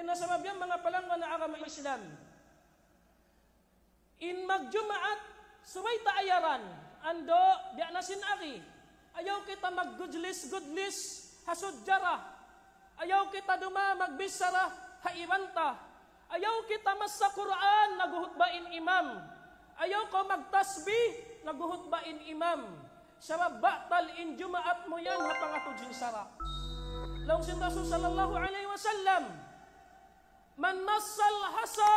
لأن سبب yan mga palangga na agama Islam. In magjumaat, sumay ayaran, ando, di nasin ari, ayaw kita maggudlis-gudlis, hasudyara, ayaw kita duma magbisara, haiwanta, ayaw kita mas sa Quran, naguhutbain imam, ayaw ko magtasbi, naguhutbain imam, sabab batal in jumaat mo yan, hapangatudyong sara. Langsing sallallahu alaihi wasallam, Man مس hasa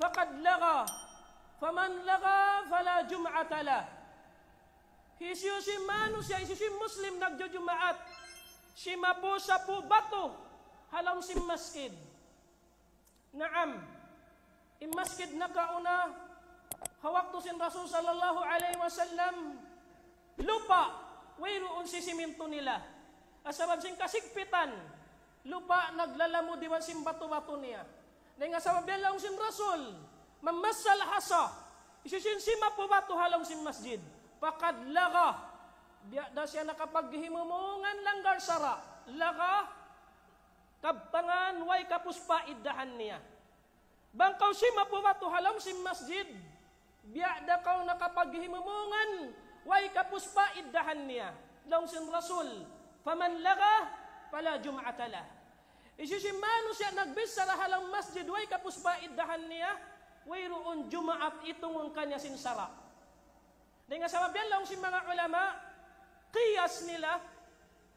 faqad لغى Faman لغى fala جمعة له Hisyo si mano siya, hisyo si Muslim nagjujumaat. Si mapo po bato, halaw si maskid. Naam, imaskid na kauna, hawak to sin Rasul sallallahu alaihi wasallam, lupa, wayroon si siminto nila. Asabab sin kasigpitan, lupa naglalamo di ba simbatu-bato niya. Na nga sa mabilang sim Rasul, mamasal hasa, isisin po bato halong sim masjid, pakad laga, da siya nakapaghimumungan lang garsara, laga, kabtangan way kapuspa iddahan niya. Bangkaw sima po bato halong sim masjid, biya da kaw nakapaghimumungan, way kapuspa iddahan niya. Long sin Rasul, faman laga, fala jum'ata lah. Isisi mano siya nagbis sa rahalang masjid way kapus ba niya, niya wayroon jumaat itong kanya sinsara. Dahil nga sa mabiyan lang si mga ulama, kiyas nila,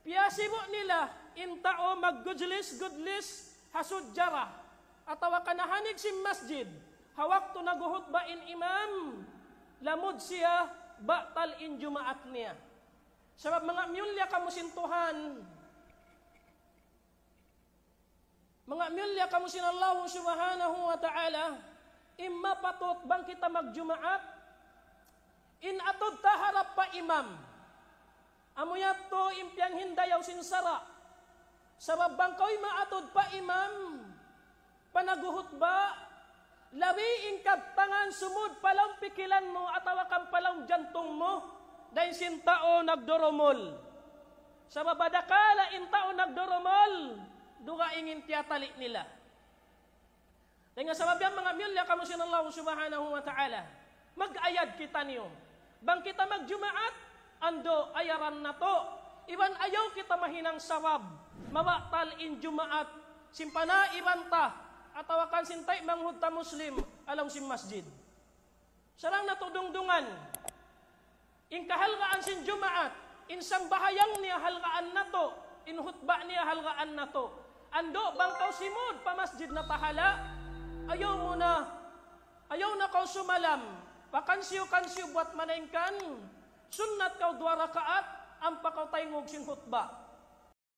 piyasibo nila, intao maggudlis, gudlis, hasudjara, atawa kanahanig si masjid, hawak to naguhot ba in imam, lamod siya, batal in jumaat niya. Sabab mga miyulya kamusintuhan, Mga milya kamusin sinallahu subhanahu wa ta'ala, imma patok bang kita magjumaat? In atod ta pa imam. Amuyat to impyang hindayaw sinsara. bang babangkoy maatod pa imam, panaguhot ba? Lawiing kaptangan sumud palang pikilan mo at awakan palang jantong mo dahil sintao nagdoromol. Sa babadakala intao nagdoromol, duga ingin tiyatali nila. Dengan sabab yang mga milya kamu Allah subhanahu wa ta'ala. Mag-ayad kita niyo. Bang kita magjumaat, ando ayaran na to. Iban ayaw kita mahinang sawab. Mabaktal in jumaat. Simpana ibanta. Atawakan sintay manghudta muslim. Alam sim masjid. Sarang natudungdungan. Inkahalgaan sin jumaat. Insang bahayang niya halgaan na to. hutba niya halgaan na to Ando bang kausimod masjid na pahala? Ayaw mo na. Ayaw na kau sumalam. Pakansiyo-kansiyo buat manengkan. Sunnat kau dua rakaat. Ang pakaw tayong hutba.